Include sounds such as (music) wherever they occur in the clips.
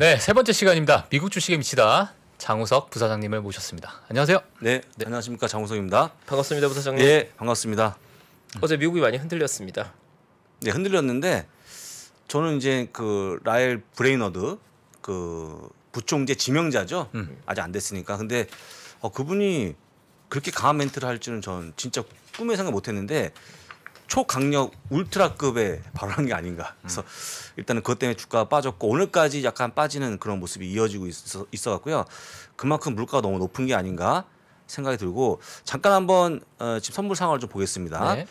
네, 세 번째 시간입니다. 미국 주식에 미치다. 장우석 부사장님을 모셨습니다. 안녕하세요. 네, 네. 안녕하십니까 장우석입니다. 반갑습니다, 부사장님. 예, 반갑습니다. 어제 미국이 많이 흔들렸습니다. 네, 흔들렸는데 저는 이제 그 라엘 브레이너드 그 부총재 지명자죠. 음. 아직 안 됐으니까. 근데 어, 그분이 그렇게 강한 멘트를 할 줄은 전 진짜 꿈에 생각 못했는데 초강력 울트라급의 발언한 게 아닌가. 그래서 일단은 그것 때문에 주가가 빠졌고 오늘까지 약간 빠지는 그런 모습이 이어지고 있어, 있어 갖고요. 그만큼 물가가 너무 높은 게 아닌가 생각이 들고 잠깐 한번 어, 지금 선물 상황을 좀 보겠습니다. 네.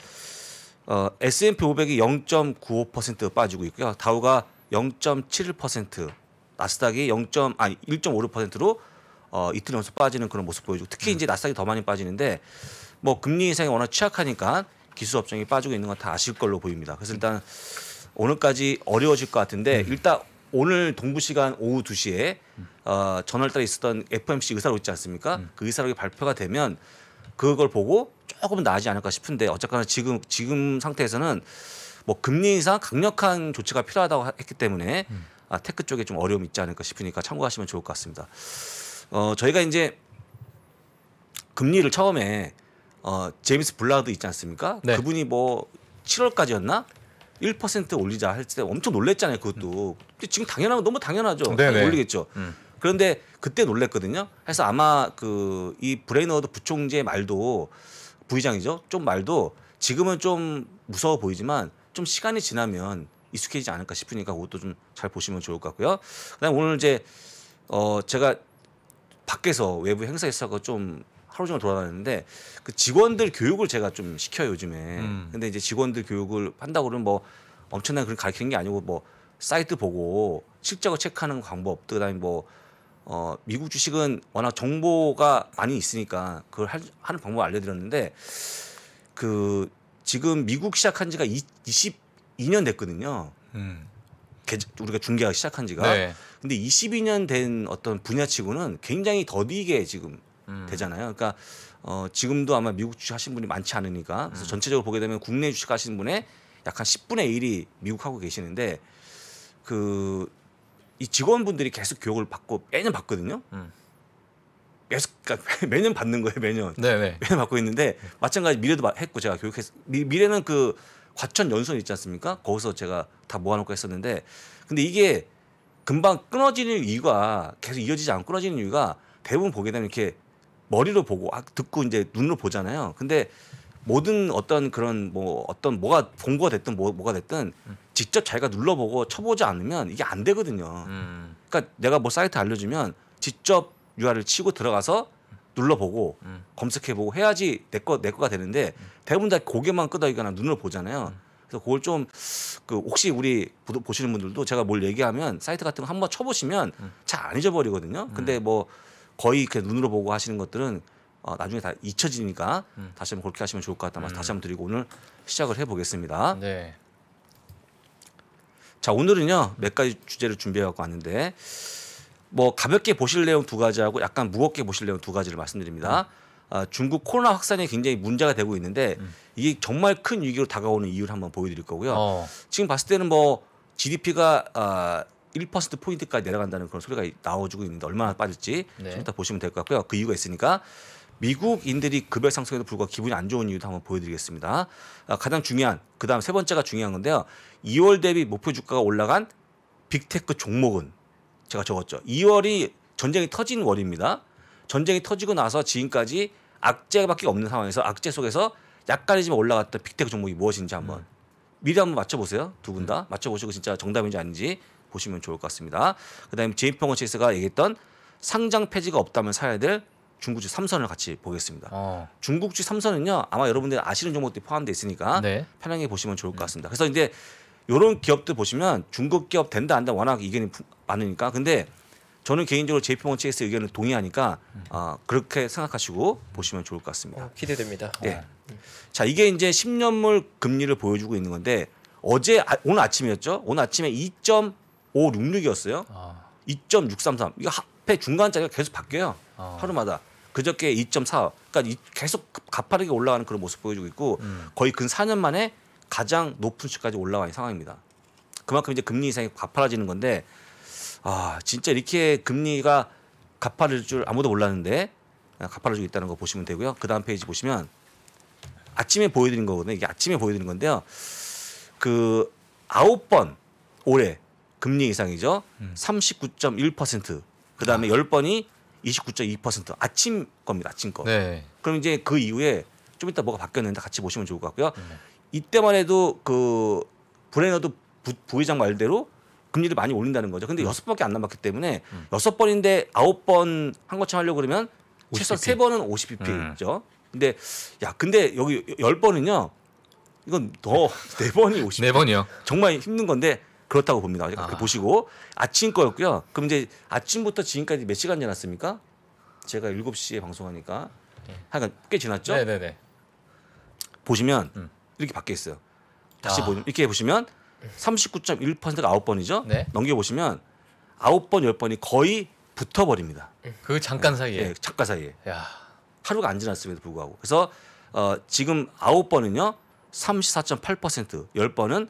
어, S&P 500이 0.95% 빠지고 있고요. 다우가 0.71%, 나스닥이 0. 아니 1.56%로 어, 이틀 연속 빠지는 그런 모습 보여주고 특히 음. 이제 나스닥이 더 많이 빠지는데 뭐 금리 인상이 워낙 취약하니까 기술업종이 빠지고 있는 건 다 아실 걸로 보입니다. 그래서 일단 오늘까지 어려워질 것 같은데 음. 일단 오늘 동부 시간 오후 2시에 어, 전월달에 있었던 FMC 의사로 있지 않습니까? 음. 그의사로이 발표가 되면 그걸 보고 조금 나아지 않을까 싶은데 어쨌거나 지금 지금 상태에서는 뭐 금리 인상 강력한 조치가 필요하다고 했기 때문에 음. 아, 테크 쪽에 좀 어려움이 있지 않을까 싶으니까 참고하시면 좋을 것 같습니다. 어, 저희가 이제 금리를 처음에 어, 제임스 블라드 있지 않습니까? 네. 그분이 뭐 7월까지였나? 1% 올리자 할 때 엄청 놀랬잖아요. 그것도. 근데 지금 당연하고 너무 당연하죠. 네네. 네. 올리겠죠. 음. 그런데 그때 놀랬거든요. 그래서 아마 그 이 브레이너드 부총재 말도 부의장이죠. 좀 말도 지금은 좀 무서워 보이지만 좀 시간이 지나면 익숙해지지 않을까 싶으니까 그것도 좀 잘 보시면 좋을 것 같고요. 그다음 오늘 이제 어 제가 밖에서 외부 행사에 있어서 좀 하루 종일 돌아다녔는데 그 직원들 교육을 제가 좀 시켜요 요즘에. 음. 근데 이제 직원들 교육을 한다고 그러면 뭐 엄청난 그걸 가르치는 게 아니고 뭐 사이트 보고 실적을 체크하는 방법 그다음에 뭐 어, 미국 주식은 워낙 정보가 많이 있으니까 그걸 할, 하는 방법을 알려드렸는데 그 지금 미국 시작한 지가 이, 22년 됐거든요. 음. 우리가 중계하기 시작한 지가. 네. 근데 22년 된 어떤 분야치고는 굉장히 더디게 지금 음. 되잖아요. 그러니까 어, 지금도 아마 미국 주식 하신 분이 많지 않으니까 그래서 음. 전체적으로 보게 되면 국내 주식 하시는 분의 약 한 10분의 1이 미국 하고 계시는데 그 이 직원분들이 계속 교육을 받고 매년 받거든요. 음. 계속 그러니까 (laughs) 매년 받는 거예요 매년 네네. 네. 매년 받고 있는데 마찬가지 미래도 했고 제가 교육했 미래는 그 과천 연수원 있지 않습니까 거기서 제가 다 모아놓고 했었는데 근데 이게 금방 끊어지는 이유가 계속 이어지지 않고 끊어지는 이유가 대부분 보게 되면 이렇게 머리로 보고 아, 듣고 이제 눈으로 보잖아요. 근데 모든 어떤 그런 뭐 어떤 뭐가 공고가 됐든 뭐, 뭐가 됐든 음. 직접 자기가 눌러보고 쳐보지 않으면 이게 안 되거든요. 음. 그러니까 내가 뭐 사이트 알려주면 직접 UR을 치고 들어가서 음. 눌러보고 음. 검색해보고 해야지 내 거 내 거가 되는데 음. 대부분 다 고개만 끄덕이거나 눈으로 보잖아요. 그래서 그걸 좀 그 혹시 우리 보시는 분들도 제가 뭘 얘기하면 사이트 같은 거 한번 쳐보시면 잘 안 잊어버리거든요. 근데 뭐 거의 이렇게 눈으로 보고 하시는 것들은 어, 나중에 다 잊혀지니까 음. 다시 한번 그렇게 하시면 좋을 것 같다. 음. 다시 한번 드리고 오늘 시작을 해보겠습니다. 네. 자 오늘은요 몇 가지 주제를 준비해 갖고 왔는데 뭐 가볍게 보실 내용 두 가지하고 약간 무겁게 보실 내용 두 가지를 말씀드립니다. 음. 아, 중국 코로나 확산이 굉장히 문제가 되고 있는데 음. 이게 정말 큰 위기로 다가오는 이유를 한번 보여드릴 거고요. 어. 지금 봤을 때는 뭐 GDP가 아, 1% 포인트까지 내려간다는 그런 소리가 나와주고 있는데 얼마나 빠질지 네. 좀 이따 보시면 될 것 같고요. 그 이유가 있으니까 미국인들이 급여 상승에도 불구하고 기분이 안 좋은 이유도 한번 보여드리겠습니다. 아, 가장 중요한 그다음 세 번째가 중요한 건데요. 2월 대비 목표 주가가 올라간 빅테크 종목은 제가 적었죠. 2월이 전쟁이 터진 월입니다. 전쟁이 터지고 나서 지금까지 악재밖에 없는 상황에서 악재 속에서 약간이지만 올라갔던 빅테크 종목이 무엇인지 한번 음. 미리 한번 맞춰보세요. 두 분다 음. 맞춰보시고 진짜 정답인지 아닌지 보시면 좋을 것 같습니다. 그다음에 제임평원 체스가 얘기했던 상장 폐지가 없다면 사야 될중국지 삼선을 같이 보겠습니다. 어. 중국지 삼선은요 아마 여러분들 아시는 종목들이 포함되어 있으니까 네. 편하게 보시면 좋을 것 같습니다. 그래서 이제 이런 기업들 보시면 중국 기업 된다 안다 워낙 의견이 많으니까 근데 저는 개인적으로 JP모건 체이스 의견을 동의하니까 어, 그렇게 생각하시고 보시면 좋을 것 같습니다. 어, 기대됩니다. 네. 자 이게 이제 10년물 금리를 보여주고 있는 건데 어제 아, 오늘 아침이었죠. 오늘 아침에 2. 566이었어요. 어. 2.633. 이거 합해 중간짜리가 계속 바뀌어요. 어. 하루마다. 그저께 2.4. 그러니까 이, 계속 가파르게 올라가는 그런 모습 보여주고 있고 음. 거의 근 4년 만에 가장 높은 수까지 올라와 있는 상황입니다. 그만큼 이제 금리 인상이 가파라지는 건데 아 진짜 이렇게 금리가 가파를 줄 아무도 몰랐는데 아, 가파를주고 있다는 거 보시면 되고요. 그 다음 페이지 보시면 아침에 보여드린 거거든요. 이게 아침에 보여드린 건데요. 그 아홉 번 올해 금리 이상이죠. 음. 39.1%. 그다음에 아. 10번이 29.2% 아침 겁니다. 아침 거. 네. 그럼 이제 그 이후에 좀 이따 뭐가 바뀌었는데 같이 보시면 좋을 것 같고요. 네. 이때만 해도 그 브레너도 부, 회장 말대로 금리를 많이 올린다는 거죠. 근데 음. 여섯 음. 번밖에 안 남았기 때문에 음. 여섯 음. 번인데 아홉 번 한 것처럼 하려고 그러면 최소 세 번은 50bp죠. 음. 근데 야 근데 여기 열 번은요. 이건 더 네 번이 50. 네 번이요. 정말 힘든 건데 그렇다고 봅니다. 그러니까 그 아. 보시고 아침 거였고요. 그럼 이제 아침부터 지금까지 몇 시간 지났습니까? 제가 7시에 방송하니까 예. 하간꽤 지났죠. 네네네. 네, 네. 보시면 음. 이렇게 바뀌어 있어요. 다시 아. 보 이렇게 보시면 39.1%가 9번이죠. 네. 넘겨 보시면 9번 10번이 거의 붙어 버립니다. 음, 그 잠깐 네. 사이에. 네, 잠깐 사이에. 야. 하루가 안 지났음에도 불구하고. 그래서 어, 지금 9번은요. 34.8%, 10번은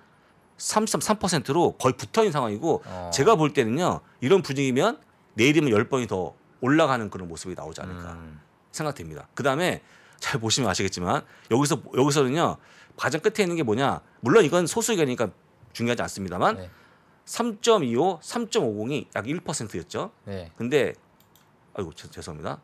33.3%로 거의 붙어 있는 상황이고 어. 제가 볼 때는요. 이런 분위기면 내일이면 1 0번이더 올라가는 그런 모습이 나오지 않을까 음. 생각됩니다. 그다음에 잘 보시면 아시겠지만 여기서 여기서는요. 가장 끝에 있는 게 뭐냐? 물론 이건 소수 의견이니까 중요하지 않습니다만 네. 3.25, 3.50이 약 1%였죠. 네. 근데 아이고 죄, 송합니다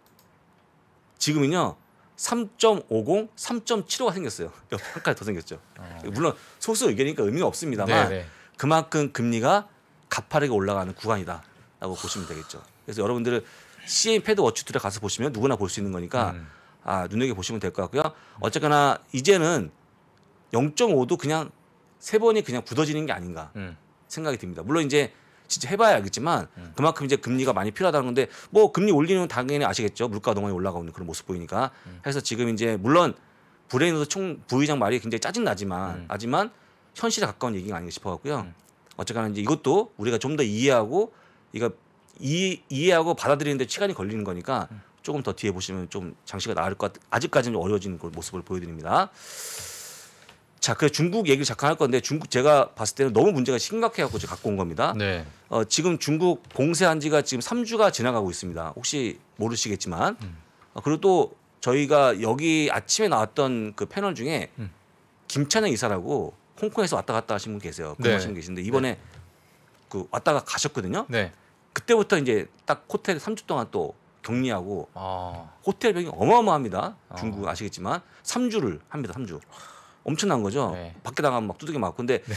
지금은요. 3.50, 3.75가 생겼어요. 한 가지 더 생겼죠. 어. 네. 물론 소수 의견이니까 의미가 없습니다만 네네. 네. 그만큼 금리가 가파르게 올라가는 구간이다라고 보시면 되겠죠. 그래서 여러분들은 CM 패드 워치 툴에 가서 보시면 누구나 볼 수 있는 거니까 음. 아, 눈여겨 보시면 될 것 같고요. 어쨌거나 이제는 0.5도 그냥 세 번이 그냥 굳어지는 게 아닌가 음. 생각이 듭니다. 물론 이제 진짜 해봐야 알겠지만 그만큼 이제 금리가 많이 필요하다는 건데 뭐 금리 올리는 당연히 아시겠죠 물가 동안이 올라가는 고있 그런 모습 보이니까 해서 음. 지금 이제 물론 브레인으로 총 부의장 말이 굉장히 짜증 나지만 음. 하지만 현실에 가까운 얘기가 아닌가 싶어갖고요 음. 어쨌거나 이제 이것도 우리가 좀 더 이해하고 이거 이, 이해하고 받아들이는데 시간이 걸리는 거니까 조금 더 뒤에 보시면 좀 장시가 나을 것 같, 아직까지는 어려워지는 모습을 보여드립니다. 자, 그 중국 얘기를 잠깐 할 건데 중국 제가 봤을 때는 너무 문제가 심각해갖고 제가 갖고 온 겁니다. 네. 어, 지금 중국 봉쇄한 지가 지금 3주가 지나가고 있습니다. 혹시 모르시겠지만. 음. 어, 그리고 또 저희가 여기 아침에 나왔던 그 패널 중에 음. 김찬영 이사라고 홍콩에서 왔다 갔다 하신 분 계세요. 그무하시는 네. 계신데 이번에 네. 그 왔다가 가셨거든요. 네. 그때부터 이제 딱 호텔 3주 동안 또 격리하고 아. 호텔 병이 어마어마합니다. 아. 중국 아. 아시겠지만 3주를 합니다. 3주. 엄청난 거죠. 네. 밖에 나가면 막 두들겨 맞고. 근데 네.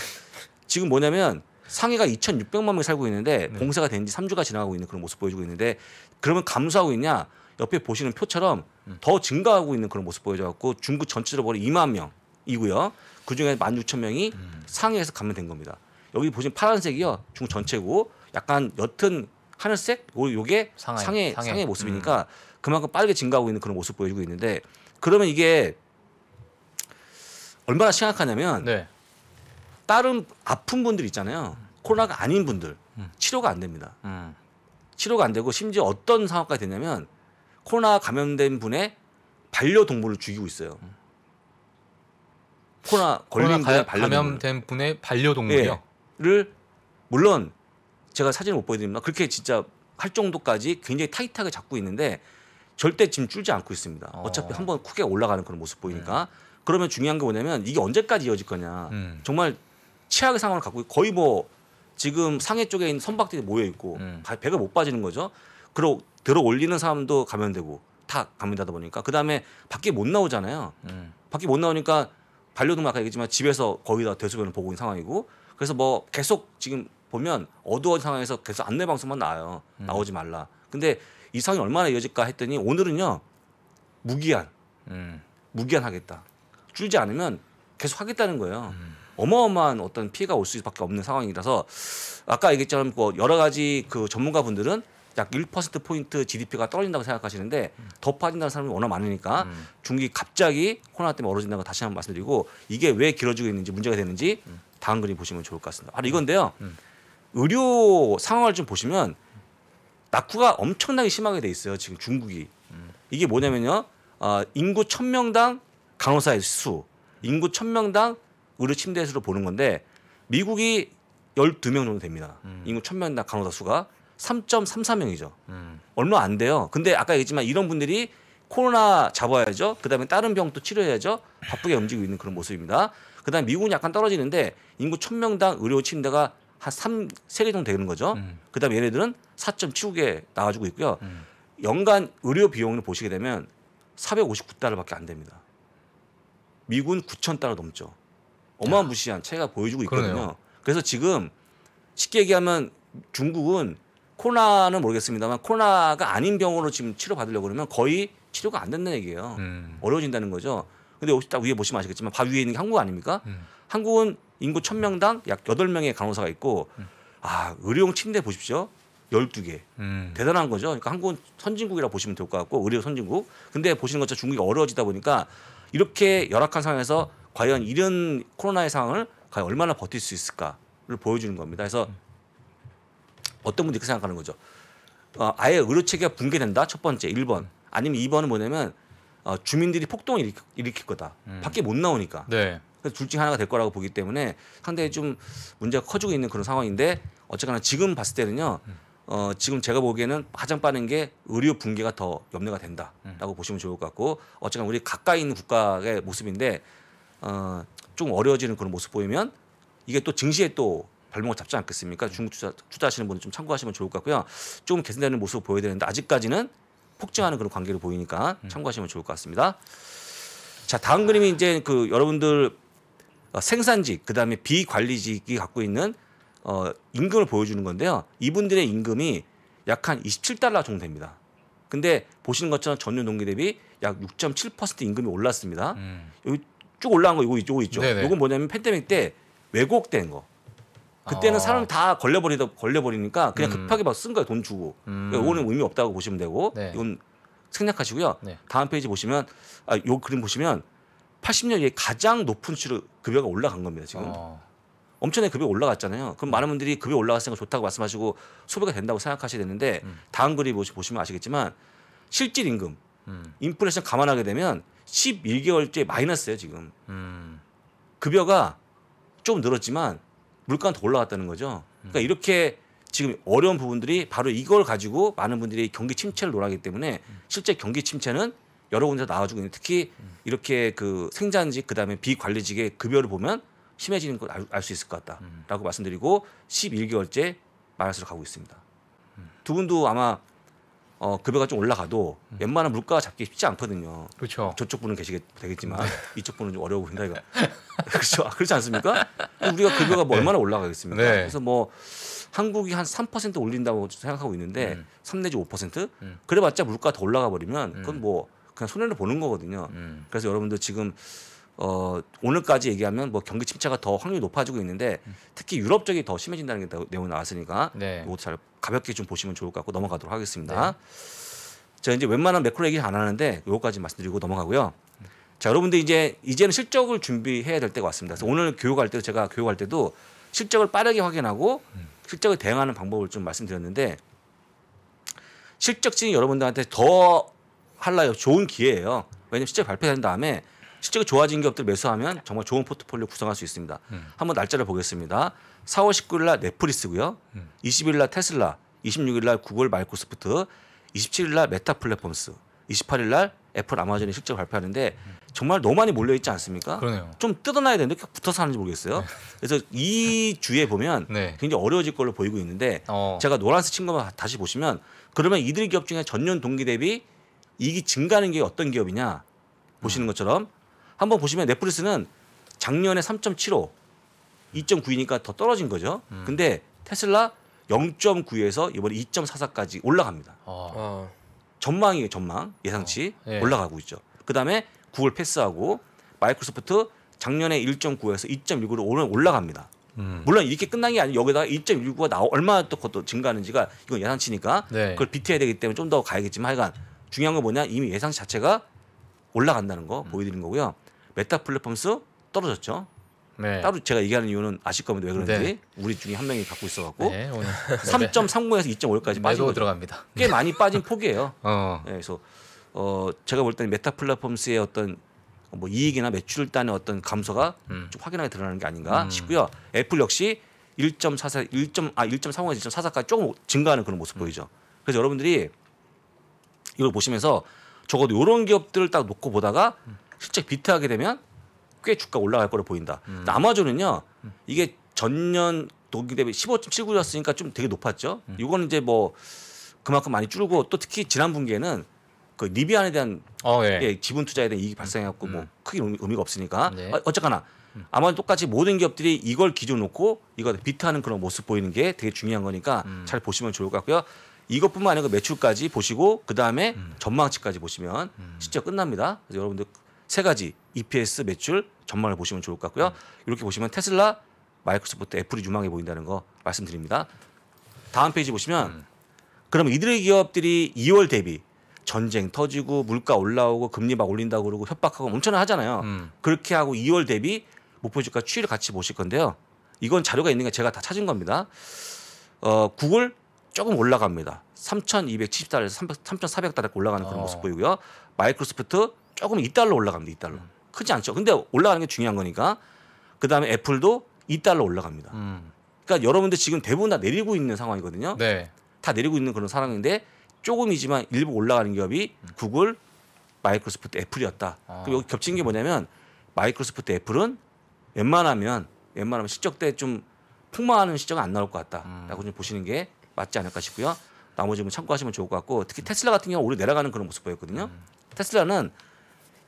지금 뭐냐면 상해가 2,600만 명이 살고 있는데 네. 공사가 된 지 3주가 지나가고 있는 그런 모습 보여주고 있는데 그러면 감소하고 있냐? 옆에 보시는 표처럼 음. 더 증가하고 있는 그런 모습 보여져갖고 중국 전체로 보면 2만 명이고요. 그 중에 1 6천명이 음. 상해에서 감염된 겁니다. 여기 보시면 파란색이요. 중국 전체고 약간 옅은 하늘색 요게 상해 상해, 상해 모습이니까 음. 그만큼 빠르게 증가하고 있는 그런 모습 보여주고 있는데 그러면 이게 얼마나 심각하냐면 네. 다른 아픈 분들 있잖아요. 코로나가 아닌 분들 음. 치료가 안 됩니다. 음. 치료가 안 되고 심지어 어떤 상황까지 되냐면 코로나 감염된 분의 반려동물을 죽이고 있어요. 음. 코로나 걸린 분의 감염된 분의 반려동물이요. 예. 를 물론 제가 사진을 못 보여드립니다. 그렇게 진짜 할 정도까지 굉장히 타이트하게 잡고 있는데 절대 지금 줄지 않고 있습니다. 어. 어차피 한 번 크게 올라가는 그런 모습 보이니까 음. 그러면 중요한 게 뭐냐면 이게 언제까지 이어질 거냐. 음. 정말 최악의 상황을 갖고 거의 뭐 지금 상해 쪽에 있는 선박들이 모여 있고 음. 배가 못 빠지는 거죠. 그러 들어 올리는 사람도 감염되고 다 감염되다 보니까 그 다음에 밖에 못 나오잖아요. 음. 밖에 못 나오니까 반려동 물 아까 얘기했지만 집에서 거의 다 대소변을 보고 있는 상황이고 그래서 뭐 계속 지금 보면 어두운 상황에서 계속 안내 방송만 나와요. 음. 나오지 말라. 근데 이상이 얼마나 이어질까 했더니 오늘은요 무기한 음. 무기한 하겠다. 줄지 않으면 계속 하겠다는 거예요. 음. 어마어마한 어떤 피해가 올 수밖에 없는 상황이라서 아까 얘기처럼뭐 여러 가지 그 전문가분들은 약1% 포인트 GDP가 떨어진다고 생각하시는데 더 빠진다는 사람이 워낙 많으니까 음. 중기 갑자기 코로나 때문에 멀어진다는 거 다시 한번 말씀드리고 이게 왜 길어지고 있는지 문제가 되는지 다음 그림 보시면 좋을 것 같습니다. 바로 이건데요. 음. 의료 상황을 좀 보시면 낙후가 엄청나게 심하게 돼 있어요. 지금 중국이 이게 뭐냐면요. 어, 인구 천명당 간호사의 수 인구 천명당 의료 침대 수로 보는 건데 미국이 열두 명 정도 됩니다. 음. 인구 천명당 간호사 수가 삼 점삼사 명이죠 음. 얼마 안 돼요. 근데 아까 얘기했지만 이런 분들이 코로나 잡아야죠. 그다음에 다른 병도 치료해야죠. 바쁘게 움직이고 있는 그런 모습입니다. 그다음 에 미국은 약간 떨어지는데 인구 천명당 의료 침대가 한 삼 세 개 정도 되는 거죠. 음. 그다음에 얘네들은 사점칠 5개 나와주고 있고요. 음. 연간 의료 비용을 보시게 되면 사백오십구 달러밖에안 됩니다. 미군 9천 달러 넘죠. 어마무시한 차이가 보여주고 있거든요. 그러네요. 그래서 지금 쉽게 얘기하면 중국은 코로나는 모르겠습니다만 코로나가 아닌 병으로 지금 치료받으려고 그러면 거의 치료가 안 된다는 얘기예요. 음. 어려워진다는 거죠. 근데 혹시 딱 위에 보시면 아시겠지만 바 위에 있는 게 한국 아닙니까? 음. 한국은 인구 천명당약 여덟 명의 간호사가 있고 음. 아, 의료용 침대 보십시오. 열두 개 음. 대단한 거죠. 그러니까 한국은 선진국이라 보시면 될 것 같고 의료 선진국. 근데 보시는 것처럼 중국이 어려워지다 보니까 이렇게 열악한 상황에서 과연 이런 코로나의 상황을 과연 얼마나 버틸 수 있을까를 보여주는 겁니다. 그래서 어떤 분들이 그렇게 생각하는 거죠. 어, 아예 의료 체계가 붕괴된다. 첫 번째 일번 아니면 이번은 뭐냐면 어, 주민들이 폭동을 일으키, 일으킬 거다. 음. 밖에 못 나오니까. 네. 그래서 둘중 하나가 될 거라고 보기 때문에 상당히 좀 문제가 커지고 있는 그런 상황인데 어쨌거나 지금 봤을 때는요. 음. 어, 지금 제가 보기에는 가장 빠른 게 의료 붕괴가 더 염려가 된다라고 음. 보시면 좋을 것 같고 어쨌든 우리 가까이 있는 국가의 모습인데 어, 좀 어려워지는 그런 모습 보이면 이게 또 증시에 또 발목을 잡지 않겠습니까? 음. 중국 투자, 투자하시는 분은 좀 참고하시면 좋을 것 같고요. 조금 개선되는 모습을 보여야 되는데 아직까지는 폭증하는 그런 관계를 보이니까 음. 참고하시면 좋을 것 같습니다. 자 다음 그림이 이제 그 여러분들 생산직 그다음에 비관리직이 갖고 있는 어, 임금을 보여주는 건데요. 이분들의 임금이 약 한 27달러 정도 됩니다. 근데 보시는 것처럼 전년 동기 대비 약 6.7% 임금이 올랐습니다. 음. 여기 쭉 올라간 거 이거, 이거 있죠. 네네. 이건 뭐냐면 팬데믹 때 왜곡된 거. 그때는 어. 아. 사람 다 걸려버리다 걸려버리니까 그냥 음. 급하게 막 쓴 거예요. 돈 주고. 음. 그러니까 이거는 의미 없다고 보시면 되고 네. 이건 생략하시고요. 네. 다음 페이지 보시면 아, 요 그림 보시면 80년 이 가장 높은 수로 급여가 올라간 겁니다. 지금. 어. 엄청나게 급이 올라갔잖아요. 그럼 네. 많은 분들이 급이 올라갔으니까 좋다고 말씀하시고 소비가 된다고 생각하셔야 되는데 음. 다음 글이 보시면 아시겠지만 실질 임금 음. 인플레이션 감안하게 되면 11개월째 마이너스예요 지금. 음. 급여가 좀 늘었지만 물가는 더 올라갔다는 거죠. 그러니까 음. 이렇게 지금 어려운 부분들이 바로 이걸 가지고 많은 분들이 경기 침체를 논하기 때문에 음. 실제 경기 침체는 여러 군데 나와주고 있는 특히 음. 이렇게 그 생산직 그다음에 비관리직의 급여를 보면 심해지는 걸 알 수 있을 것 같다라고 음. 말씀드리고 11개월째 마이너스로 가고 있습니다. 음. 두 분도 아마 어, 급여가 좀 올라가도 음. 웬만한 물가 잡기 쉽지 않거든요. 그렇죠. 저쪽 분은 계시게 되겠지만 네. (laughs) 이쪽 분은 좀 어려워 보인다 이거. (laughs) (laughs) 그렇죠. 아, 그렇지 않습니까? 우리가 급여가 뭐 네. 얼마나 올라가겠습니까? 네. 그래서 뭐 한국이 한 3% 올린다고 생각하고 있는데 음. 3 내지 5% 음. 그래봤자 물가 더 올라가 버리면 그건 음. 뭐 그냥 손해를 보는 거거든요. 음. 그래서 여러분들 지금 어, 오늘까지 얘기하면 뭐 경기 침체가 더 확률이 높아지고 있는데 음. 특히 유럽 쪽이 더 심해진다는 게 내용 나왔으니까 네. 이것도 잘 가볍게 좀 보시면 좋을 것 같고 넘어가도록 하겠습니다. 네. 자 이제 웬만한 매크로 얘기 안 하는데 요거까지 말씀드리고 넘어가고요. 자 여러분들 이제 이제는 실적을 준비해야 될 때가 왔습니다. 그래서 오늘 교육할 때도 제가 교육할 때도 실적을 빠르게 확인하고 음. 실적을 대응하는 방법을 좀 말씀드렸는데 실적진이 여러분들한테 더 할라요 좋은 기회예요. 왜냐면 실적 발표된 다음에 실제로 좋아진 기업들 매수하면 정말 좋은 포트폴리오 구성할 수 있습니다. 음. 한번 날짜를 보겠습니다. 4월 19일 날 넷플릭스고요. 음. 20일 날 테슬라, 26일 날 구글, 마이크로소프트, 27일 날 메타 플랫폼스, 28일 날 애플, 아마존이 실제 발표하는데 음. 정말 너무 많이 몰려 있지 않습니까? 그러네요. 좀 뜯어놔야 되는데 이렇게 붙어서 하는지 모르겠어요. 네. 그래서 이 주에 보면 네. 굉장히 어려워질 걸로 보이고 있는데 어. 제가 노란색 친 것만 다시 보시면 그러면 이들 기업 중에 전년 동기 대비 이익이 증가하는 게 어떤 기업이냐 보시는 음. 것처럼 한번 보시면 넷플릭스는 작년에 3.75, 2.9이니까 더 떨어진 거죠. 음. 근데 테슬라 0.9에서 이번에 2.44까지 올라갑니다. 어. 어. 전망이 에요 전망 예상치 어. 예. 올라가고 있죠. 그다음에 구글 패스하고 마이크로소프트 작년에 1.9에서 2.19로 올라갑니다. 음. 물론 이렇게 끝난 게 아니고 여기다가 2.19가 나 얼마나 또 증가하는지가 이건 예상치니까 네. 그걸 비트해야 되기 때문에 좀 더 가야겠지만 하여간 중요한 건 뭐냐 이미 예상치 자체가 올라간다는 거 음. 보여드린 거고요. 메타 플랫폼스 떨어졌죠. 네. 따로 제가 얘기하는 이유는 아실 겁니다. 왜 그런지 네. 우리 중에 한 명이 갖고 있어갖고 네, 3.30에서 (laughs) 2.5까지 빠진 거 들어갑니다. 꽤 많이 빠진 폭이에요. 어. 네, 그래서 어, 제가 볼 때는 메타 플랫폼스의 어떤 뭐 이익이나 매출단의 어떤 감소가 음. 좀 확연하게 드러나는 게 아닌가 음. 싶고요. 애플 역시 1.44, 1. 아 1.35에서 1.44까지 조금 증가하는 그런 모습 음. 보이죠. 그래서 여러분들이 이걸 보시면서 적어도 이런 기업들을 딱 놓고 보다가 음. 실제 비트하게 되면 꽤 주가 올라갈 거로 보인다. 음. 남아조는요 음. 이게 전년 동기 대비 15.79였으니까 좀 되게 높았죠. 음. 이거는 이제 뭐 그만큼 많이 줄고 또 특히 지난 분기에는 그 리비안에 대한 어, 예. 예. 지분 투자에 대한 이익이 발생해갖고 뭐 음. 뭐 크게 의미가 없으니까 네. 어, 어쨌거나 음. 아마 똑같이 모든 기업들이 이걸 기준 놓고 이거 비트하는 그런 모습 보이는 게 되게 중요한 거니까 음. 잘 보시면 좋을 것 같고요. 이것뿐만 아니라 매출까지 보시고 그 다음에 음. 전망치까지 보시면 진짜 음. 끝납니다. 그래서 여러분들 세 가지 EPS 매출 전망을 보시면 좋을 것 같고요. 이렇게 보시면 테슬라, 마이크로소프트, 애플이 유망해 보인다는 거 말씀드립니다. 다음 페이지 보시면 음. 그럼 이들의 기업들이 2월 대비 전쟁 터지고 물가 올라오고 금리 막 올린다고 그러고 협박하고 엄청나 하잖아요. 음. 그렇게 하고 2월 대비 목표 주가 추이를 같이 보실 건데요. 이건 자료가 있는 게 제가 다 찾은 겁니다. 어, 구글 조금 올라갑니다. 3 2 7 0달러에서 3,400달러 올라가는 그런 어. 모습 보이고요. 마이크로소프트 조금 2달러 올라갑니다. 2달러. 음. 크지 않죠. 근데 올라가는 게 중요한 거니까. 그다음에 애플도 2달러 올라갑니다. 음. 그러니까 여러분들 지금 대부분 다 내리고 있는 상황이거든요. 네. 다 내리고 있는 그런 상황인데 조금이지만 일부 올라가는 기업이 음. 구글, 마이크로소프트, 애플이었다. 아. 그럼 여기 겹친 게 뭐냐면 마이크로소프트, 애플은 웬만하면 웬만하면 실적 때 좀 폭망하는 실적은 안 나올 것 같다라고 음. 좀 보시는 게 맞지 않을까 싶고요. 나머지 는 뭐 참고하시면 좋을 것 같고 특히 테슬라 같은 경우 오히려 내려가는 그런 모습 보였거든요. 음. 테슬라는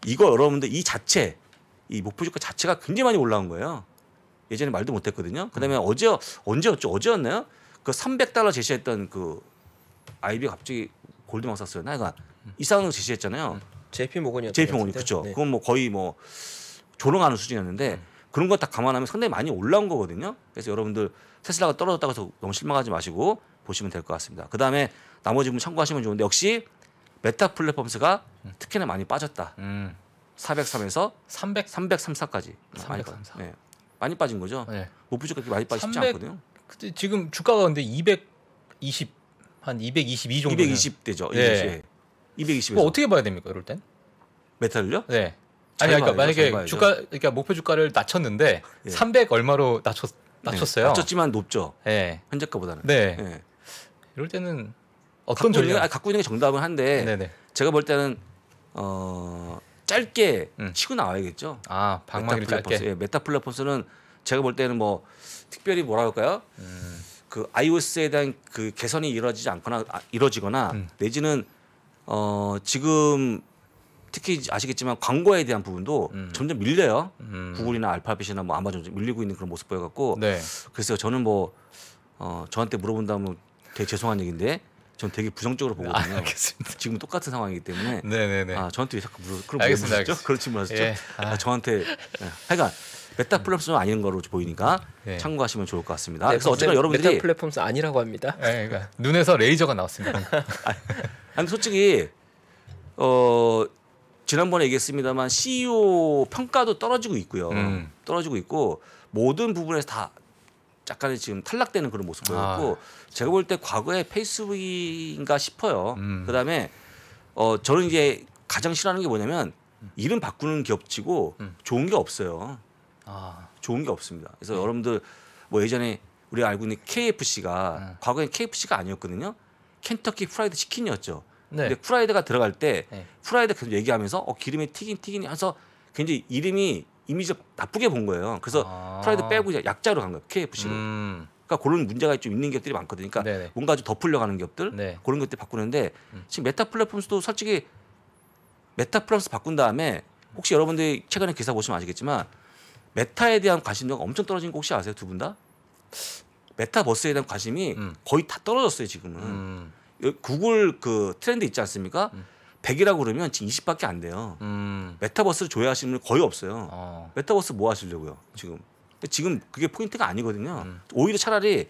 이거 여러분들 이 자체 이 목표 주가 자체가 굉장히 많이 올라온 거예요. 예전에 말도 못했거든요. 그다음에 음. 어제 언제였죠? 어제였나요? 그 300달러 제시했던 그 아이비 갑자기 골드망삭어요나 이거 이상으로 제시했잖아요. JP 모건이었 JP 모건 그죠. 네. 그건 뭐 거의 뭐 조롱하는 수준이었는데 음. 그런 거 다 감안하면 상당히 많이 올라온 거거든요. 그래서 여러분들 테슬라가 떨어졌다고 해서 너무 실망하지 마시고 보시면 될 것 같습니다. 그다음에 나머지 부분 참고하시면 좋은데 역시 메타 플랫폼스가 특히나 많이 빠졌다. 음. 403에서 300 334까지 334. 많이, 네. 많이 빠진 거죠. 네. 목표주 그렇게 많이 빠지지 않거든요. 근데 지금 주가가 근데 220 한 222 정도 220 되죠. 네. 220. 뭐 어떻게 봐야 됩니까? 이럴 땐? 메타를요? 네. 아니 그러니까 만약에 주가 그러니까 목표 주가를 낮췄는데 (laughs) 예. 300 얼마로 낮췄 네. 낮췄어요. 네. 낮췄지만 높죠. 예. 현재가보다는. 네. 예. 이럴 때는 어떤 갖고 있 아, 갖고 있는 게 정답은 한데 네네. 제가 볼 때는 어 짧게 음. 치고 나와야겠죠. 아 방망이를 짧게. 예, 메타 플랫폼스는 제가 볼 때는 뭐 특별히 뭐라 할까요? 음. 그 iOS에 대한 그 개선이 이루어지지 않거나 아, 이루어지거나 음. 내지는 어 지금 특히 아시겠지만 광고에 대한 부분도 음. 점점 밀려요. 음. 구글이나 알파벳이나 뭐 아마존 밀리고 있는 그런 모습 보여갖고 네. 글쎄요 저는 뭐 어, 저한테 물어본다면 되게 죄송한 얘기인데 전 되게 부정적으로 아, 보거든요. 아, 지금 똑같은 상황이기 때문에. 네네네. 아 저한테 자꾸 물어. 그럼 물으시죠? 그렇지 물으시죠. 예. 아. 아, 저한테. 예. 하여간 메타 음. 플랫폼은 아닌 거로 보이니까 네. 참고하시면 좋을 것 같습니다. 네, 그래서 어쨌든 여러분들이 메타 플랫폼은 아니라고 합니다. 네, 그러니까 눈에서 레이저가 나왔습니다. (laughs) 아니 솔직히 어 지난번에 얘기했습니다만 CEO 평가도 떨어지고 있고요. 음. 떨어지고 있고 모든 부분에서 다 약간의 지금 탈락되는 그런 모습 아, 보였고 아. 제가 볼 때 과거에 페이스북인가 싶어요. 음. 그다음에 어 저는 이제 가장 싫어하는 게 뭐냐면 음. 이름 바꾸는 기업치고 음. 좋은 게 없어요. 아. 좋은 게 없습니다. 그래서 네. 여러분들 뭐 예전에 우리가 알고 있는 KFC가 네. 음. 과거엔 KFC가 아니었거든요. 켄터키 프라이드 치킨이었죠. 네. 근데 프라이드가 들어갈 때 네. 프라이드 계속 얘기하면서 어 기름에 튀긴 튀긴 해서 굉장히 이름이 이미지 나쁘게 본 거예요. 그래서 아. 프라이드 빼고 약자로 간 거예요. KFC로. 음. 그러니까 그런 문제가 좀 있는 기업들이 많거든요. 그러니까 네네. 뭔가 좀 덮으려가는 기업들 네. 그런 것들 바꾸는데 음. 지금 메타 플랫폼스도 솔직히 메타 플러스 바꾼 다음에 혹시 여러분들이 최근에 기사 보시면 아시겠지만 메타에 대한 관심도가 엄청 떨어진 거 혹시 아세요 두 분 다? 메타버스에 대한 관심이 음. 거의 다 떨어졌어요 지금은. 음. 구글 그 트렌드 있지 않습니까? 음. 100이라고 그러면 지금 20밖에 안 돼요. 음. 메타버스를 조회하시는 분 거의 없어요. 어. 메타버스 뭐 하시려고요, 지금. 근데 지금 그게 포인트가 아니거든요. 음. 오히려 차라리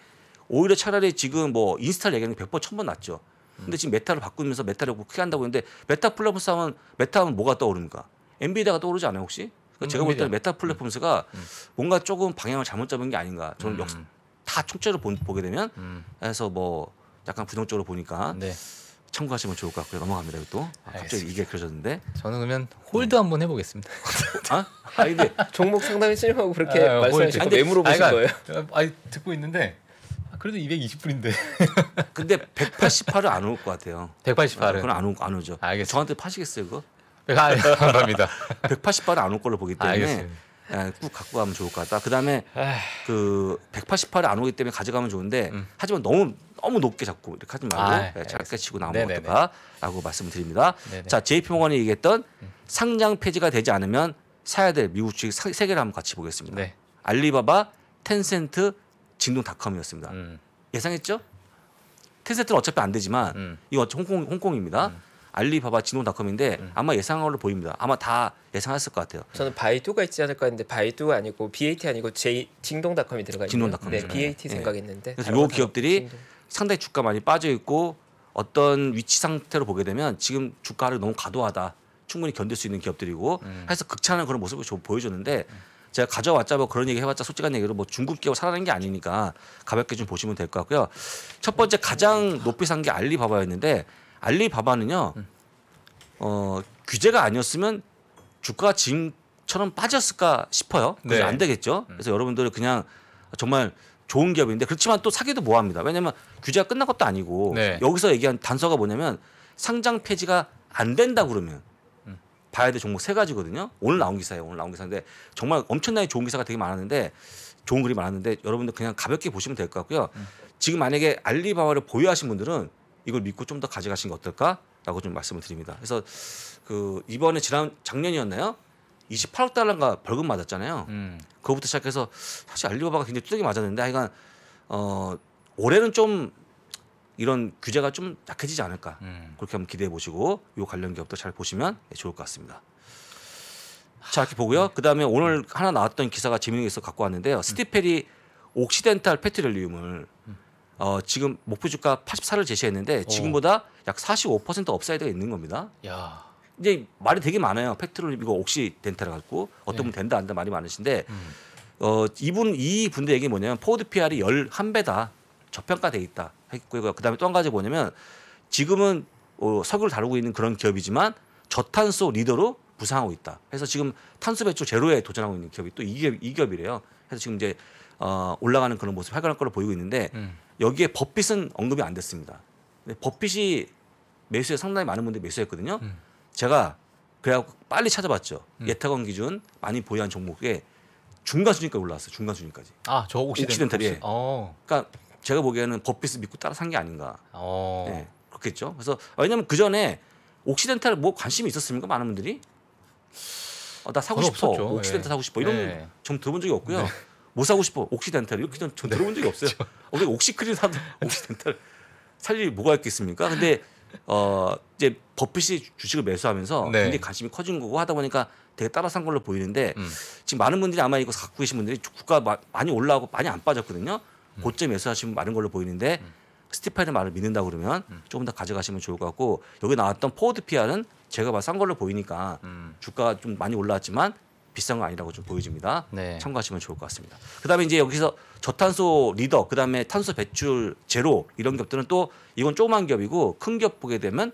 오히려 차라리 지금 뭐 인스타를 얘기하는 게 100번 1000번 낫죠. 음. 근데 지금 메타를 바꾸면서 메타를 크게 한다고 했는데 메타 플랫폼 싸움은 메타 하면 뭐가 떠오릅니까? 엔비디아가 떠오르지 않아요, 혹시? 그러니까 제가 볼 때는 메타 플랫폼스가 음. 음. 뭔가 조금 방향을 잘못 잡은 게 아닌가. 저는 역, 다 총체로 보, 게 되면 그래서 뭐 약간 부정적으로 보니까 네. 참고하시면 좋을 것 같고요. 넘어갑니다. 이또 아, 갑자기 이게 그려졌는데 저는 그러면 홀드 음. 한번 해보겠습니다. 아? 아, (laughs) 아, 아 아니 근데 종목 상담이 실하고 그렇게 아, 말씀하시고 매물로 보신 아니, 거예요? 아니 듣고 있는데 그래도 220분인데. (laughs) 근데 188은 안 올 것 같아요. 188은 그건 안오안 오죠. 알겠습니다. 저한테 파시겠어요 그거? 아, 예, 감사합니다. 188은 (laughs) 안 올 걸로 보기 때문에. 예, 꼭 갖고 가면 좋을 것 같다. 그다음에 에이. 그 188을 안 오기 때문에 가져가면 좋은데 음. 하지만 너무 너무 높게 잡고 이렇게 하지 말고 아, 예, 작게 치고 나오면 네네 어떨까라고 말씀을 드립니다. 네네. 자, JP모건이 얘기했던 음. 상장 폐지가 되지 않으면 사야 될 미국 주식 세 개를 한번 같이 보겠습니다. 네. 알리바바, 텐센트, 진동닷컴이었습니다. 음. 예상했죠? 텐센트는 어차피 안 되지만 음. 이거 홍콩 홍콩입니다. 음. 알리바바 진동닷컴인데 음. 아마 예상으로 보입니다. 아마 다 예상했을 것 같아요. 저는 바이두가 있지 않을까 했는데 바이두 아니고 BAT 아니고 J 진동닷컴이 들어가 있네요. 징동닷 네, BAT 네. 생각했는데. 그래서 요 기업들이 진동. 상당히 주가 많이 빠져 있고 어떤 위치 상태로 보게 되면 지금 주가를 너무 과도하다. 충분히 견딜 수 있는 기업들이고 음. 해서 극찬하는 그런 모습을 좀 보여줬는데 음. 제가 가져왔자 뭐 그런 얘기 해봤자 솔직한 얘기로 뭐 중국 기업 살아난 게 아니니까 가볍게 좀 보시면 될 것 같고요. 첫 번째 가장 높이 산 게 알리바바였는데 알리바바는요 음. 어, 규제가 아니었으면 주가가 지금처럼 빠졌을까 싶어요. 그래서 네. 안 되겠죠. 음. 그래서 여러분들 그냥 정말 좋은 기업인데 그렇지만 또 사기도 뭐합니다. 왜냐하면 규제가 끝난 것도 아니고 네. 여기서 얘기한 단서가 뭐냐면 상장 폐지가 안 된다 그러면 음. 봐야 될 종목 세 가지거든요. 오늘 나온 기사예요. 오늘 나온 기사인데 정말 엄청나게 좋은 기사가 되게 많았는데 좋은 글이 많았는데 여러분들 그냥 가볍게 보시면 될 것 같고요. 음. 지금 만약에 알리바바를 보유하신 분들은 이걸 믿고 좀 더가져가시는게 어떨까라고 좀 말씀을 드립니다. 그래서 그 이번에 지난 작년이었나요? 28억 달러인가 벌금 맞았잖아요. 음. 그거부터 시작해서 사실 알리바바가 굉장히 뚜들기 맞았는데 하여간 어 올해는 좀 이런 규제가 좀 약해지지 않을까 음. 그렇게 한번 기대해 보시고 요 관련 기업도 잘 보시면 예, 좋을 것 같습니다. 자 이렇게 보고요. 네. 그다음에 오늘 음. 하나 나왔던 기사가 재미있는 게 있어 갖고 왔는데요. 음. 스티페리 옥시덴탈 페트롤리움을 음. 어, 지금 목표 주가 84를 제시했는데 지금보다 오. 약45% 업사이드가 있는 겁니다. 야. 이제 말이 되게 많아요. 팩트로 이거 옥시 덴탈 갖고 어떤 분 네. 된다 안다 말이 많으신데 음. 어 이분 이 분들 얘기 뭐냐면 포드 PR이 열한 배다 저평가돼 있다 했고요. 그다음에 또 한 가지 뭐냐면 지금은 어, 석유를 다루고 있는 그런 기업이지만 저탄소 리더로 부상하고 있다. 그래서 지금 탄소 배출 제로에 도전하고 있는 기업이 또 이 기업, 이 기업이래요. 그래서 지금 이제 어, 올라가는 그런 모습 활발한 걸로 보이고 있는데 음. 여기에 버핏은 언급이 안 됐습니다. 버핏이 매수에 상당히 많은 분들이 매수했거든요. 음. 제가 그래갖고 빨리 찾아봤죠. 음. 예타건 기준 많이 보유한 종목에 중간 순위까지 올라왔어요. 중간 순위까지. 아, 저 옥시덴탈이. 옥시. 어. 그러니까 제가 보기에는 버핏을 믿고 따라 산 게 아닌가. 어. 네, 그렇겠죠. 그래서 왜냐면 그 전에 옥시덴탈 뭐 관심이 있었습니까? 많은 분들이. 어, 나 사고 싶어. 없었죠. 옥시덴탈 네. 사고 싶어. 예. 이런 네. 예. 좀 들어본 적이 없고요. 네. 뭐 사고 싶어? 옥시덴탈 이렇게 전, 전 네. 들어본 적이 없어요. (laughs) 우리 옥시크림 사도 옥시덴탈 살 일이 뭐가 있겠습니까? 근데 어 이제 버핏이 주식을 매수하면서 네. 굉장히 관심이 커진 거고 하다 보니까 되게 따라산 걸로 보이는데 음. 지금 많은 분들이 아마 이거 갖고 계신 분들이 국가 많이 올라오고 많이 안 빠졌거든요. 음. 고점 매수하시면 많은 걸로 보이는데 음. 스티파이의 말을 믿는다 그러면 음. 조금 더 가져가시면 좋을 것 같고 여기 나왔던 포워드 PR은 제가 봐싼 걸로 보이니까 음. 주가가 좀 많이 올라왔지만 비싼 거 아니라고 좀 보여집니다. 네. 참고하시면 좋을 것 같습니다. 그다음에 이제 여기서 저탄소 리더 그다음에 탄소 배출 제로 이런 기업들은 또 이건 조그만 기업이고 큰 기업 보게 되면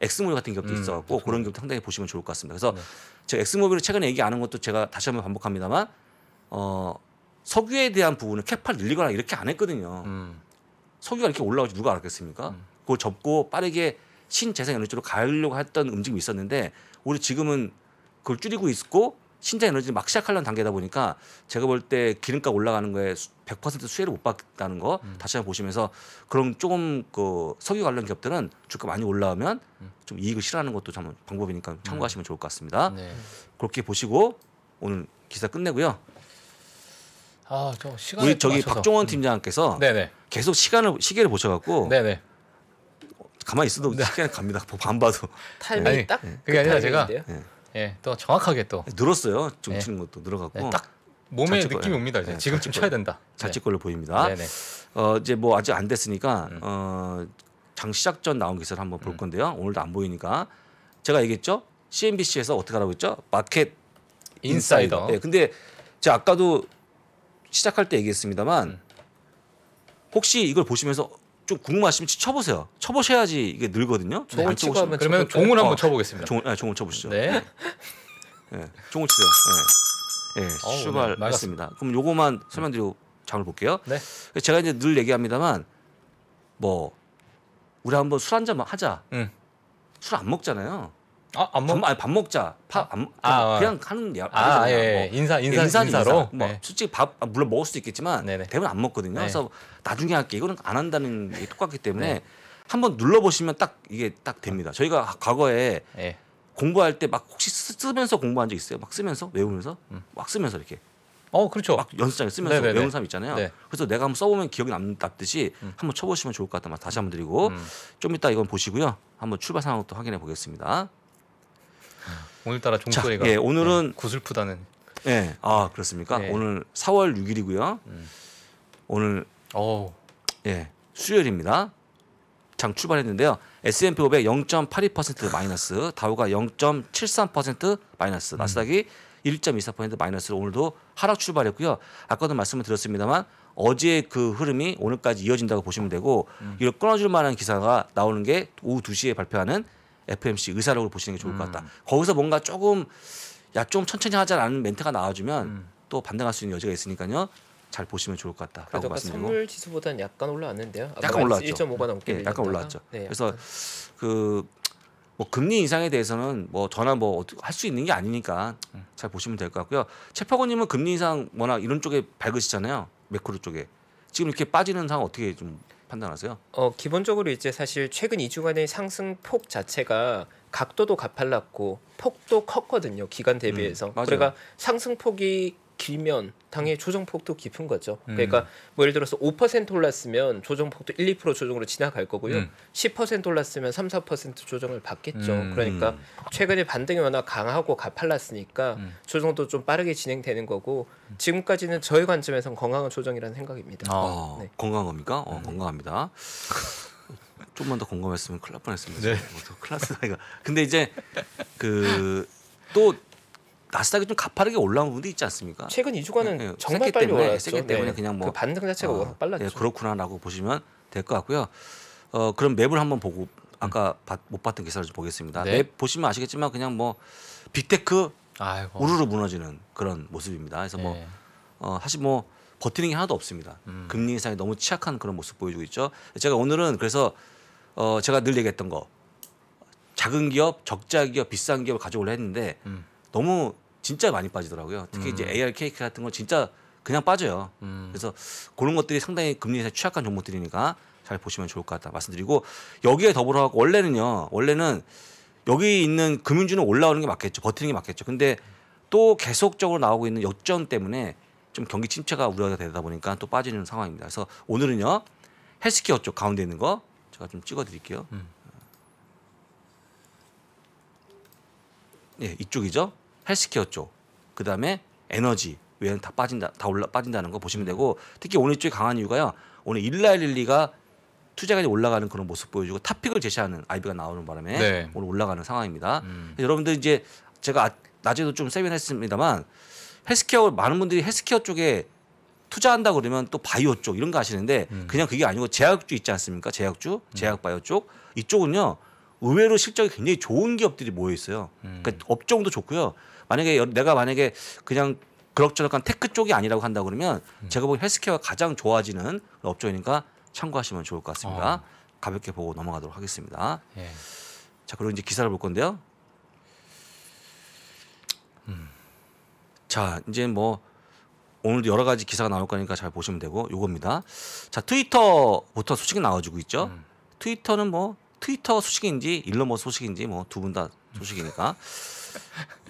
엑스모빌 같은 기업도 음, 있어갖고 그렇죠. 그런 기업 상당히 보시면 좋을 것 같습니다. 그래서 네. 제가 엑스모빌을 최근에 얘기 하는 것도 제가 다시 한번 반복합니다만 어, 석유에 대한 부분을 캐팔 늘리거나 이렇게 안 했거든요. 음. 석유가 이렇게 올라오지 누가 알았겠습니까? 음. 그걸 접고 빠르게 신재생 에너지로 가려고 했던 움직임이 있었는데 오히려 지금은 그걸 줄이고 있고 신장 에너지를 막 시작하려는 단계다 보니까 제가 볼 때 기름값 올라가는 거에 100% 수혜를 못받다는거 음. 다시 한번 보시면서 그럼 조금 그 석유 관련 기업들은 주가 많이 올라오면 음. 좀 이익을 실현하는 것도 참 방법이니까 음. 참고하시면 좋을 것 같습니다. 네. 그렇게 보시고 오늘 기사 끝내고요. 아, 저 시간 우리 저기 맞춰서. 박종원 음. 팀장께서 음. 계속 시간을 시계를 보셔 갖고 가만히 있어도 네. 시간이 갑니다. 반 봐도 타이밍 딱 그게 아니라 그 제가 네. 예, 또 정확하게 또 늘었어요. 좀 예. 치는 것도 늘어갔고 예, 딱 몸에 느낌이 옵니다. 이제 네, 지금좀 쳐야 된다. 자칫 네. 예. 걸로 보입니다. 네네. 어, 이제 뭐 아직 안 됐으니까 음. 어, 장 시작 전 나온 기사를 한번 볼 음. 건데요. 오늘도 안 보이니까 제가 얘기했죠. CNBC에서 어떻게 하라고 했죠? 마켓 인사이더. 인 네, 예, 근데 제가 아까도 시작할 때 얘기했습니다만 음. 혹시 이걸 보시면서 좀 궁금하시면 쳐보세요. 쳐보셔야지 이게 늘거든요. 종을 치고 하면 그러면 종을 한번 어, 쳐보겠습니다. 종 네, 종을 쳐보시죠. 네. 네. 네 종을 치세요. 네. 네, 어우, 출발 네, 맞습니다. 그럼 요거만 설명드리고 장을 볼게요. 네. 제가 이제 늘 얘기합니다만 뭐 우리 한번 술 한잔 하자. 음. 술안 먹잖아요. 아, 안 먹... 밥, 밥 먹자. 밥, 안, 아, 그냥, 아, 하는 야, 아, 예, 예, 뭐. 인사, 인사, 인사 인사로. 뭐 네. 솔직히 밥 아, 물론 먹을 수도 있겠지만 네네. 네. 대부분 안 먹거든요. 네. 그래서 나중에 할게 이거는 안 한다는 게 똑같기 때문에 네. 한번 눌러 보시면 딱 이게 딱 됩니다. 저희가 과거에 예. 공부할 때 막 혹시 쓰면서 공부한 적 있어요? 막 쓰면서 외우면서 음. 막 쓰면서 이렇게. 어, 그렇죠. 막 연습장에 쓰면서 네네네. 외운 사람 있잖아요. 네. 그래서 내가 한번 써보면 기억이 남, 듯이 음. 한번 쳐보시면 좋을 것 같다. 다시 한번 드리고 음. 좀 이따 이건 보시고요. 한번 출발 상황부터 확인해 보겠습니다. 오늘따라 종소리가 예, 오늘은 네, 구슬프다는. 예. 아 그렇습니까? 예. 오늘 4월 6일이고요. 음. 오늘 어. 예 수요일입니다. 장 출발했는데요. S&P 500 0.82% 마이너스, 다우가 0.73% 마이너스, 음. 나스닥이 1.24% 마이너스로 오늘도 하락 출발했고요. 아까도 말씀을 드렸습니다만 어제그 흐름이 오늘까지 이어진다고 보시면 되고 음. 이걸 끊어줄 만한 기사가 나오는 게 오후 2시에 발표하는 FMC 의사라고 보시는 게 좋을 것 같다. 음. 거기서 뭔가 조금 야좀 천천히 하자라는 멘트가 나와주면 음. 또 반등할 수 있는 여지가 있으니까요. 잘 보시면 좋을 것 같다. 라고 말씀드리고 선물 지수보다는 약간 올라왔는데요. 약간 올라왔죠. 1.5가 넘게 예, 약간 올라왔죠. 네, 약간. 그래서 그 뭐 금리 인상에 대해서는 뭐 전화 뭐할수 있는 게 아니니까 잘 보시면 될 것 같고요. 최파고님은 금리 인상 워낙 이런 쪽에 밝으시잖아요. 매크로 쪽에 지금 이렇게 빠지는 상황 어떻게 좀 판단하세요? 어 기본적으로 이제 사실 최근 2주간의 상승폭 자체가 각도도 가팔랐고 폭도 컸거든요 기간 대비해서 음, 맞 그러니까 상승폭이 길면 당연히 음. 조정폭도 깊은 거죠. 음. 그러니까 뭐 예를 들어서 5% 올랐으면 조정폭도 1, 2% 조정으로 지나갈 거고요. 음. 10% 올랐으면 3, 4% 조정을 받겠죠. 음. 그러니까 최근에 반등이 워낙 강하고 가팔랐으니까 음. 조정도 좀 빠르게 진행되는 거고 지금까지는 저희 관점에선 건강한 조정이라는 생각입니다. 아, 네. 건강합니까? 어, 네. 건강합니다. (laughs) 좀만 더 건강했으면 큰일 날 뻔했습니다. 네. 어, 클라스 나이가. 근데 이제 그또 나스닥이 좀 가파르게 올라온 분도 있지 않습니까? 최근 2주간은 네, 예, 예, 정말 빨리 때문에, 올랐죠. 세기 때문에 네. 그냥 뭐그 반등 자체가 어, 빨랐죠. 예, 그렇구나라고 보시면 될 것 같고요. 어, 그럼 맵을 한번 보고 아까 음. 못 봤던 기사를 좀 보겠습니다. 네. 맵 보시면 아시겠지만 그냥 뭐 빅테크 아이고. 우르르 무너지는 그런 모습입니다. 그래서 뭐 네. 어, 사실 뭐 버티는 게 하나도 없습니다. 음. 금리 인상이 너무 취약한 그런 모습 보여주고 있죠. 제가 오늘은 그래서 어, 제가 늘 얘기했던 거 작은 기업, 적자 기업, 비싼 기업을 가져오려 했는데 음. 너무 진짜 많이 빠지더라고요. 특히 음. 이제 ARKK 같은 건 진짜 그냥 빠져요. 음. 그래서 그런 것들이 상당히 금리에서 취약한 종목들이니까 잘 보시면 좋을 것 같다 말씀드리고 여기에 더불어 원래는요. 원래는 여기 있는 금융주는 올라오는 게 맞겠죠. 버티는 게 맞겠죠. 근데 또 계속적으로 나오고 있는 역전 때문에 좀 경기 침체가 우려가 되다 보니까 또 빠지는 상황입니다. 그래서 오늘은요. 헬스케어 쪽 가운데 있는 거 제가 좀 찍어 드릴게요. 음. 예, 이쪽이죠. 헬스케어 쪽, 그 다음에 에너지 외에는 다 빠진다, 다 올라 빠진다는 거 보시면 되고 특히 오늘 쪽이 강한 이유가요. 오늘 일라일리가 투자가이 올라가는 그런 모습 보여주고 탑픽을 제시하는 아이비가 나오는 바람에 네. 오늘 올라가는 상황입니다. 음. 여러분들 이제 제가 아, 낮에도 좀 세미했습니다만 헬스케어 많은 분들이 헬스케어 쪽에 투자한다 그러면 또 바이오 쪽 이런 거 아시는데 음. 그냥 그게 아니고 제약주 있지 않습니까? 제약주, 음. 제약 바이오 쪽 이쪽은요 의외로 실적이 굉장히 좋은 기업들이 모여 있어요. 음. 그러니까 업종도 좋고요. 만약에 내가 만약에 그냥 그럭저럭한 테크 쪽이 아니라고 한다 그러면 음. 제가 보기 헬스케어가 가장 좋아지는 업종이니까 참고하시면 좋을 것 같습니다. 어. 가볍게 보고 넘어가도록 하겠습니다. 예. 자, 그리고 이제 기사를 볼 건데요. 음. 자, 이제 뭐 오늘도 여러 가지 기사가 나올 거니까 잘 보시면 되고 요겁니다. 자, 트위터부터 소식이 나와주고 있죠. 음. 트위터는 뭐 트위터 소식인지 일론 머스 소식인지 뭐 두 분 다 소식이니까. 음.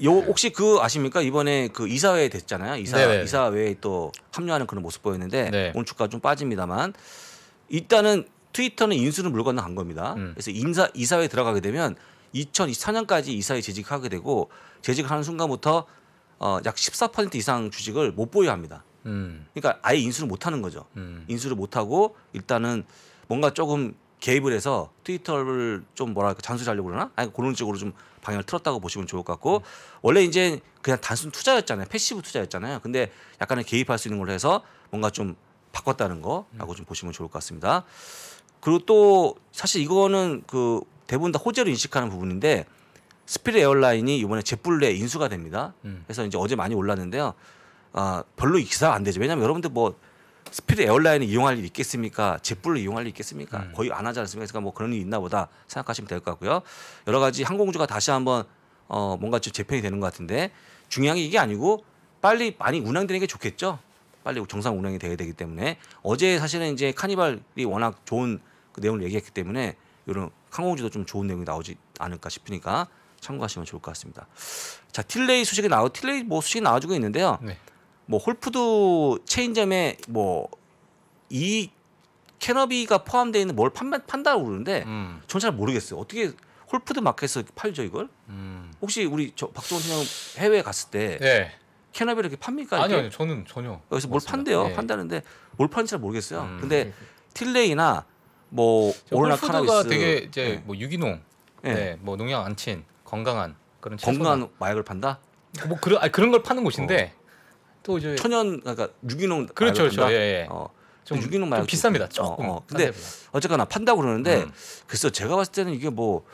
요 혹시 그 아십니까 이번에 그 이사회 됐잖아요 이사 네네. 네, 네. 이사회에 또 합류하는 그런 모습 보였는데 네. 오늘 주가 좀 빠집니다만 일단은 트위터는 인수는 물 건너간 겁니다. 음. 그래서 인사 이사회 들어가게 되면 2024년까지 이사회 재직하게 되고 재직하는 순간부터 어, 약14% 이상 주식을 못 보유합니다. 음. 그러니까 아예 인수를 못 하는 거죠. 음. 인수를 못 하고 일단은 뭔가 조금 개입을 해서 트위터를 좀 뭐랄까 잔수를 하려고 그러나? 아니 그런 쪽으로 좀 방향을 틀었다고 보시면 좋을 것 같고 원래 이제 그냥 단순 투자였잖아요. 패시브 투자였잖아요. 근데 약간은 개입할 수 있는 걸로 해서 뭔가 좀 바꿨다는 거라고 음. 좀 보시면 좋을 것 같습니다. 그리고 또 사실 이거는 그 대부분 다 호재로 인식하는 부분인데 스피드 에어라인이 이번에 제뿔레 인수가 됩니다. 음. 그래서 이제 어제 많이 올랐는데요. 아, 별로 기사 가안 되죠. 왜냐면 하 여러분들 뭐 스피드 에어라인을 이용할 일 있겠습니까? 제불을 이용할 일 있겠습니까? 음. 거의 안 하지 않습니까? 그러니까 뭐 그런 일이 있나 보다 생각하시면 될 것 같고요. 여러 가지 항공주가 다시 한번 어 뭔가 좀 재편이 되는 것 같은데 중요한 게 이게 아니고 빨리 많이 운항되는 게 좋겠죠. 빨리 정상 운항이 돼야 되기 때문에 어제 사실은 이제 카니발이 워낙 좋은 그 내용을 얘기했기 때문에 이런 항공주도 좀 좋은 내용이 나오지 않을까 싶으니까 참고하시면 좋을 것 같습니다. 자 틸레이 소식이 나오 틸레이 뭐 소식이 나와주고 있는데요. 네. 뭐 홀푸드 체인점에 뭐 이 캐너비가 포함되어 있는 뭘 판매, 판다고 그러는데 음. 전잘 모르겠어요. 어떻게 홀푸드 마켓에서 팔죠 이걸? 음. 혹시 우리 저 박정원 팀장 해외에 갔을 때 네. 예. 캐나비를 이렇게 팝니까? 아니요, 아니요, 저는 전혀. 여기서 맞습니다. 뭘 판대요? 네. 판다는데 뭘 파는지 잘 모르겠어요. 음. 근데 틸레이나 뭐 올라 카나비스 되게 이제 네. 뭐 유기농, 네. 네. 뭐 농약 안 친 건강한 그런 건강한 마약을 판다? 뭐 그런 그런 걸 파는 곳인데 어. 또 이제 천연 그러니까 유기농 그렇죠 그렇죠 예, 예. 어. 좀 유기농 말좀 비쌉니다 조금 어, 어. 근데 어쨌거나 판다고 그러는데 음. 글쎄 제가 봤을 때는 이게 뭐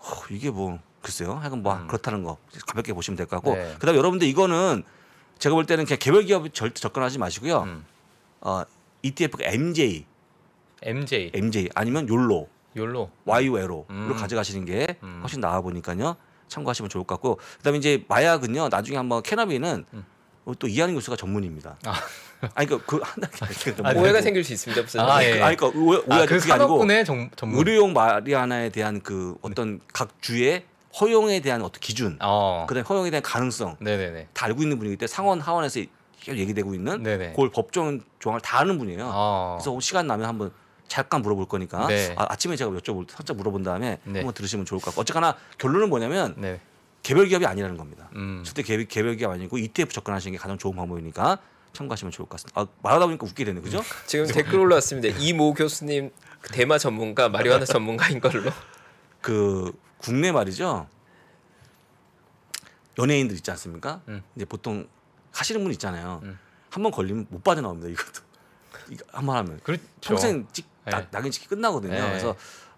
어, 이게 뭐 글쎄요 하여간 뭐 음. 그렇다는 거 가볍게 보시면 될 것 같고 네. 그다음에 여러분들 이거는 제가 볼 때는 그냥 개별 기업 절대 접근하지 마시고요 음. 어, ETF가 MJ MJ MJ 아니면 욜로 욜로 YOL로 음. 가져가시는 게 음. 훨씬 나아 보니까요 참고하시면 좋을 것 같고 그다음에 이제 마약은요 나중에 한번 캐나비는 음. 어, 또 이하는 교수가 전문입니다. 아. 아니 그러니까 그 하나 아, 아, 오해가 네. 생길 수 있습니다. 무슨 아, 예. 아니 그러니까 오해, 아, 그게 아니고 정, 전문. 의료용 마리아나에 대한 그 어떤 네. 각 주의 허용에 대한 어떤 기준, 어. 그다음 허용에 대한 가능성, 네네네. 다 알고 있는 분이기 때문에 상원 하원에서 얘기되고 있는 네네. 그걸 법정 조항을 다 아는 분이에요. 어. 그래서 시간 나면 한번 잠깐 물어볼 거니까 네. 아, 침에 제가 여쭤볼 살짝 물어본 다음에 네. 한번 들으시면 좋을 것 같고 어쨌거나 결론은 뭐냐면 네. 개별 기업이 아니라는 겁니다. 음. 절대 개별, 개별 기업 아니고 ETF 접근하시는 게 가장 좋은 방법이니까 참고하시면 좋을 것 같습니다. 아, 말하다 보니까 웃게 되네, 그죠? 음. 지금 댓글 올라왔습니다. 이모 교수님 대마 전문가, 마리화나 전문가인 걸로. (laughs) 그 국내 말이죠. 연예인들 있지 않습니까? 음. 이제 보통 하시는 분 있잖아요. 음. 한번 걸리면 못 빠져나옵니다. 이것도 (laughs) 이거 한번 하면 그렇죠. 평생 찍 나, 예. 낙인 찍기 끝나거든요. 네. 그래서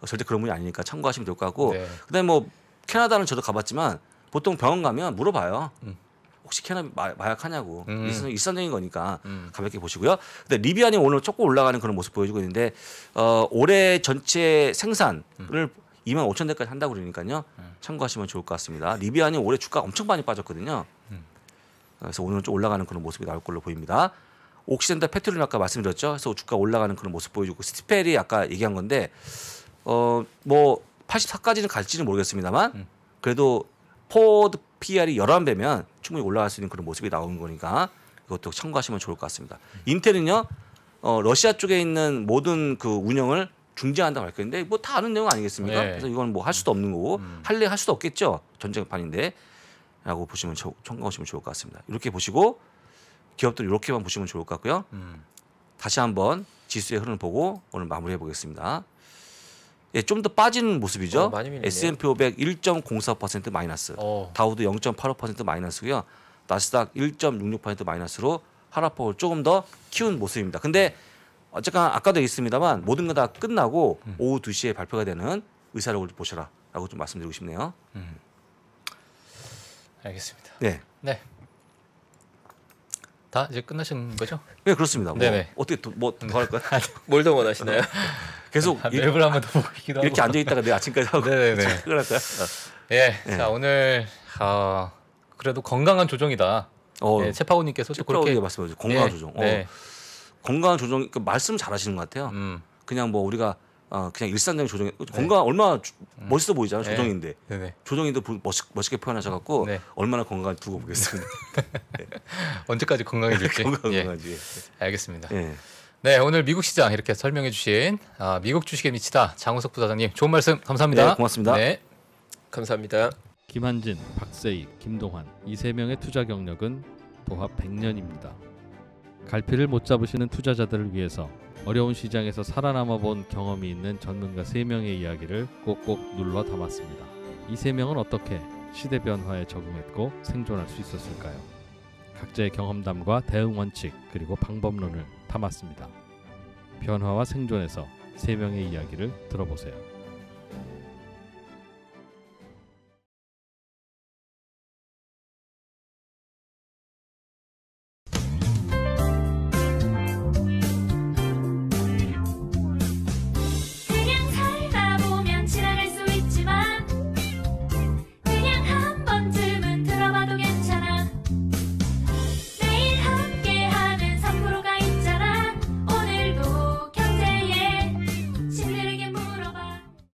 절대 그런 분이 아니니까 참고하시면 될것 같고 네. 그다음에 뭐 캐나다는 저도 가봤지만 보통 병원 가면 물어봐요. 음. 혹시 캐나비 마약 하냐고 음. 일선, 일선적인 거니까 음. 가볍게 보시고요. 근데 리비안이 오늘 조금 올라가는 그런 모습 보여주고 있는데 어, 올해 전체 생산을 음. 2만 5천 대까지 한다고 그러니까요. 음. 참고하시면 좋을 것 같습니다. 리비안이 올해 주가 엄청 많이 빠졌거든요. 음. 어, 그래서 오늘 은좀 올라가는 그런 모습이 나올 걸로 보입니다. 옥시젠다 페트롤 아까 말씀드렸죠. 그래서 주가 올라가는 그런 모습 보여주고 스티펠이 아까 얘기한 건데 어뭐 84까지는 갈지는 모르겠습니다만 음. 그래도 포드 PR이 11배면 충분히 올라갈 수 있는 그런 모습이 나오는 거니까 그것도 참고하시면 좋을 것 같습니다. 인텔은요. 어, 러시아 쪽에 있는 모든 그 운영을 중지한다고할 건데 뭐 다 아는 내용 아니겠습니까? 네. 그래서 이건 뭐 할 수도 없는 거고 음. 할래 할 수도 없겠죠. 전쟁판인데 라고 보시면 참고하시면 좋을 것 같습니다. 이렇게 보시고 기업들 이렇게만 보시면 좋을 것 같고요. 음. 다시 한번 지수의 흐름을 보고 오늘 마무리해 보겠습니다. 예, 좀 더빠진 모습이죠. 어, S&P 500 1.04% 마이너스, 어. 다우도 0.85% 마이너스고요. 나스닥 1.66% 마이너스로 하락폭을 조금 더 키운 모습입니다. 근데 어쨌건 아까도 얘기했습니다만 모든 거 다 끝나고 음. 오후 2시에 발표가 되는 의사를 보셔라라고 좀 말씀드리고 싶네요. 음. 알겠습니다. 네. 네. 다 이제 끝나신 거죠? 네 그렇습니다. 뭐 어떻게 뭐더할거요뭘더 (laughs) 원하시나요? (laughs) 계속 맵을 한번 더 보고 있기도 이렇게 앉아 있다가 내 아침까지 하고 네네네. 그럴까요? 예, 네. 자 오늘 어, 그래도 건강한 조정이다. 어, 예, 채파오님께서 그렇게 말씀해주 건강한 네, 조정. 어, 네. 건강한 조정 그 말씀 잘하시는 것 같아요. 음. 그냥 뭐 우리가 어, 그냥 일상적인 조정 건강 얼마나 조, 멋있어 보이잖아요 조정인데 조정인데 멋있, 멋있게 표현하셔갖고 얼마나 건강 두고 보겠습니다. 언제까지 건강해질지 건강, 예. 건강하지. 알겠습니다. 네, 오늘 미국 시장 이렇게 설명해 주신 아, 미국 주식에 미치다 장우석 부사장님 좋은 말씀 감사합니다. 네, 고맙습니다. 네, 감사합니다. 김한진, 박세희, 김동환 이 세 명의 투자 경력은 도합 100년입니다. 갈피를 못 잡으시는 투자자들을 위해서 어려운 시장에서 살아남아 본 경험이 있는 전문가 3명의 이야기를 꼭꼭 눌러 담았습니다. 이 3명은 어떻게 시대 변화에 적응했고 생존할 수 있었을까요? 각자의 경험담과 대응 원칙 그리고 방법론을 담았습니다. 변화와 생존에서 세 명의 이야기를 들어보세요.